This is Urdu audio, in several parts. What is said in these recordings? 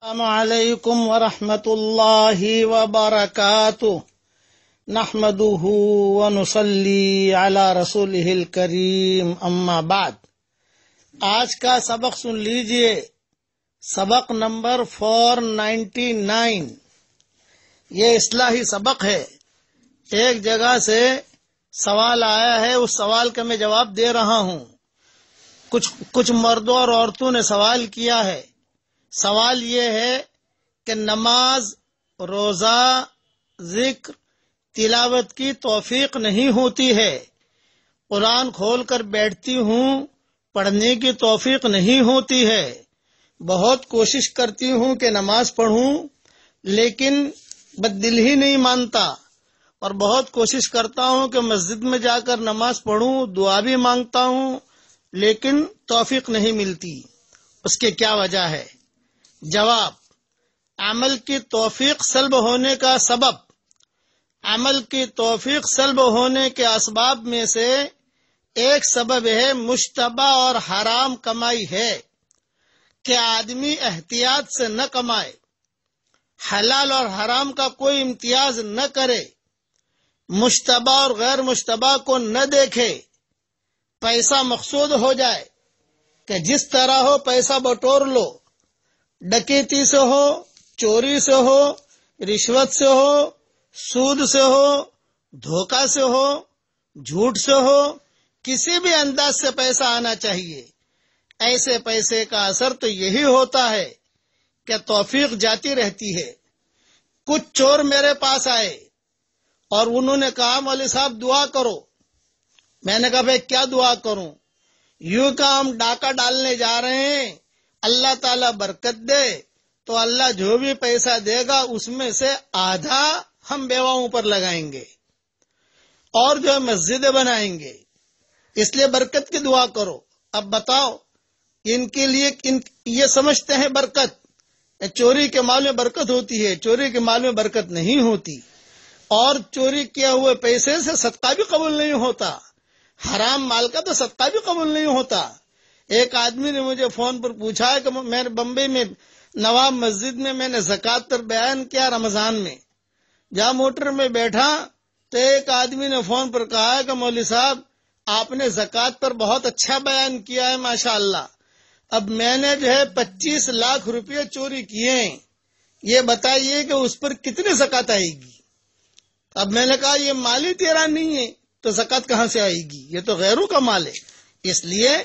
السلام علیکم ورحمۃ اللہ وبرکاتہ نحمده ونصلي على رسوله الكريم اما بعد آج کا سبق سن لیجئے سبق نمبر 499 یہ اصلاحی سبق ہے ایک جگہ سے سوال آیا ہے اس سوال کا میں جواب دے رہا ہوں کچھ کچھ مردوں اور عورتوں نے سوال کیا ہے سوال یہ ہے کہ نماز روزہ ذکر تلاوت کی توفیق نہیں ہوتی ہے قرآن کھول کر بیٹھتی ہوں پڑھنے کی توفیق نہیں ہوتی ہے بہت کوشش کرتی ہوں کہ نماز پڑھوں لیکن دل ہی نہیں مانتا اور بہت کوشش کرتا ہوں کہ مسجد میں جا کر نماز پڑھوں دعا بھی مانگتا ہوں لیکن توفیق نہیں ملتی اس کے کیا وجہ ہے جواب عمل کی توفیق سلب ہونے کا سبب عمل کی توفیق سلب ہونے کے اسباب میں سے ایک سبب ہے مشتبہ اور حرام کمائی ہے کہ آدمی احتیاط سے نہ کمائے حلال اور حرام کا کوئی امتیاز نہ کرے مشتبہ اور غیر مشتبہ کو نہ دیکھے پیسہ مقصود ہو جائے کہ جس طرح ہو پیسہ بٹور لو ڈکیتی سے ہو چوری سے ہو رشوت سے ہو سود سے ہو دھوکہ سے ہو جھوٹ سے ہو کسی بھی انداز سے پیسہ آنا چاہیے ایسے پیسے کا اثر تو یہی ہوتا ہے کہ توفیق جاتی رہتی ہے کچھ چور میرے پاس آئے اور انہوں نے کہا والے صاحب دعا کرو میں نے کہا بھائی کیا دعا کروں یوں کا ہم ڈاکہ ڈالنے جا رہے ہیں اللہ تعالی برکت دے تو اللہ جو بھی پیسہ دے گا اس میں سے آدھا ہم بیواؤں پر لگائیں گے اور جو مسجد بنائیں گے اس لیے برکت کی دعا کرو اب بتاؤ ان کے لیے ان یہ سمجھتے ہیں برکت چوری کے مال میں برکت ہوتی ہے چوری کے مال میں برکت نہیں ہوتی اور چوری کیا ہوئے پیسے سے صدقہ بھی قبول نہیں ہوتا حرام مال کا تو صدقہ بھی قبول نہیں ہوتا ایک آدمی نے مجھے فون پر پوچھا ہے کہ میں بمبئی میں نواب مسجد میں میں نے زکات پر بیان کیا رمضان میں جا موٹر میں بیٹھا تو ایک آدمی نے فون پر کہا ہے کہ مولوی صاحب آپ نے زکات پر بہت اچھا بیان کیا ہے ماشاء اللہ اب میں نے جو ہے پچیس لاکھ روپیہ چوری کیے ہیں یہ بتائیے کہ اس پر کتنی زکات آئے گی اب میں نے کہا یہ مالی تیرا نہیں ہے تو زکات کہاں سے آئے گی یہ تو غیروں کا مال ہے اس لیے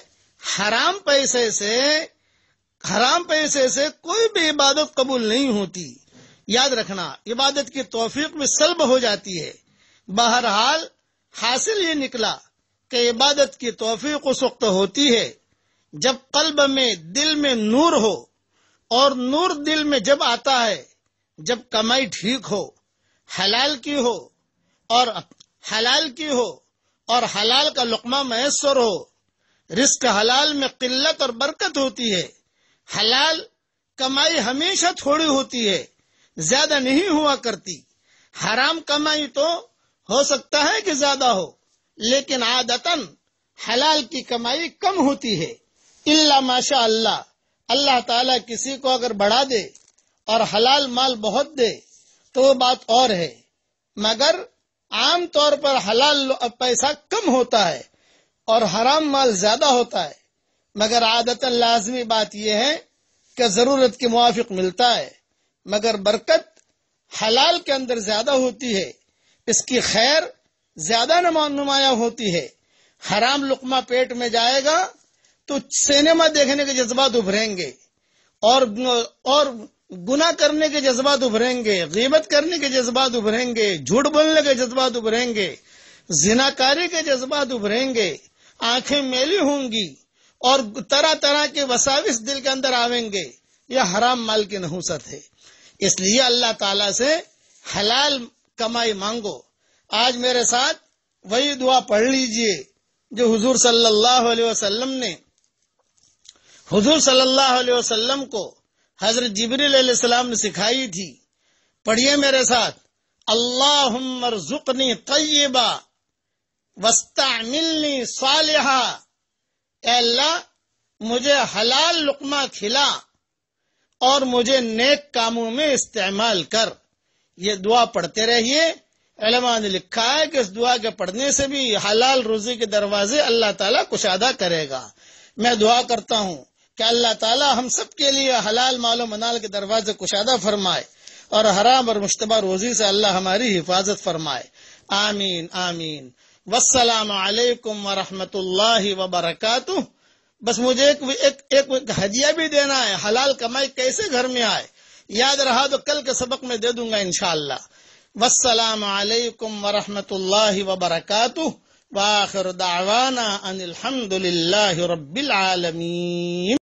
حرام پیسے سے حرام پیسے سے کوئی بھی عبادت قبول نہیں ہوتی یاد رکھنا عبادت کی توفیق میں سلب ہو جاتی ہے بہرحال حاصل یہ نکلا کہ عبادت کی توفیق اس وقت ہوتی ہے جب قلب میں دل میں نور ہو اور نور دل میں جب آتا ہے جب کمائی ٹھیک ہو حلال کی ہو اور حلال کی ہو اور حلال کا لقمہ میسر ہو رزق حلال میں قلت اور برکت ہوتی ہے حلال کمائی ہمیشہ تھوڑی ہوتی ہے زیادہ نہیں ہوا کرتی حرام کمائی تو ہو سکتا ہے کہ زیادہ ہو لیکن عادتاً حلال کی کمائی کم ہوتی ہے اللہ ماشاء اللہ اللہ تعالیٰ کسی کو اگر بڑھا دے اور حلال مال بہت دے تو وہ بات اور ہے مگر عام طور پر حلال پیسہ کم ہوتا ہے اور حرام مال زیادہ ہوتا ہے مگر عادت لازمی بات یہ ہے کہ ضرورت کے موافق ملتا ہے مگر برکت حلال کے اندر زیادہ ہوتی ہے اس کی خیر زیادہ نمایاں ہوتی ہے حرام لقمہ پیٹ میں جائے گا تو سینما دیکھنے کے جذبات ابھریں گے اور اور گنا کرنے کے جذبات ابھریں گے غیبت کرنے کے جذبات ابھریں گے جھوٹ بولنے کے جذبات ابھریں گے زناکاری کاری کے جذبات ابھریں گے آنکھیں میلی ہوں گی اور طرح طرح کے وساوس دل کے اندر آویں گے حرام مال کی نحوست ہے اس لیے اللہ تعالیٰ سے حلال کمائی مانگو آج میرے ساتھ وہی دعا پڑھ لیجئے جو حضور صلی اللہ علیہ وسلم نے حضور صلی اللہ علیہ وسلم کو حضرت جبریل علیہ السلام نے سکھائی تھی پڑھیے میرے ساتھ اللہ ارزقنی طیبہ وسط ملنی اے اللہ مجھے حلال لقمہ کھلا اور مجھے نیک کاموں میں استعمال کر یہ دعا پڑھتے رہیے علماء نے لکھا ہے کہ اس دعا کے پڑھنے سے بھی حلال روزی کے دروازے اللہ تعالیٰ کشادہ کرے گا میں دعا کرتا ہوں کہ اللہ تعالیٰ ہم سب کے لیے حلال مال و منال کے دروازے کشادہ فرمائے اور حرام اور مشتبہ روزی سے اللہ ہماری حفاظت فرمائے آمین آمین والسلام علیکم ورحمت اللہ وبرکاتہ بس مجھے ایک ہجیا بھی دینا ہے حلال کمائی کیسے گھر میں آئے یاد رہا تو کل کے سبق میں دے دوں گا انشاءاللہ والسلام علیکم ورحمت اللہ وبرکاتہ واخر ان الحمدللہ رب العالمین